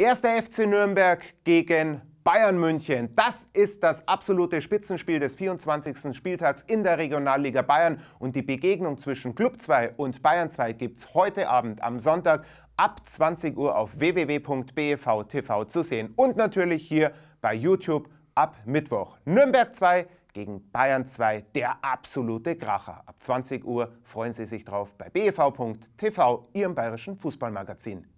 Erster FC Nürnberg gegen Bayern München. Das ist das absolute Spitzenspiel des 24. Spieltags in der Regionalliga Bayern. Und die Begegnung zwischen Club 2 und Bayern 2 gibt es heute Abend am Sonntag ab 20 Uhr auf www.bevtv zu sehen. Und natürlich hier bei YouTube ab Mittwoch. Nürnberg 2 gegen Bayern 2, der absolute Kracher. Ab 20 Uhr freuen Sie sich drauf bei bev.tv, Ihrem bayerischen Fußballmagazin.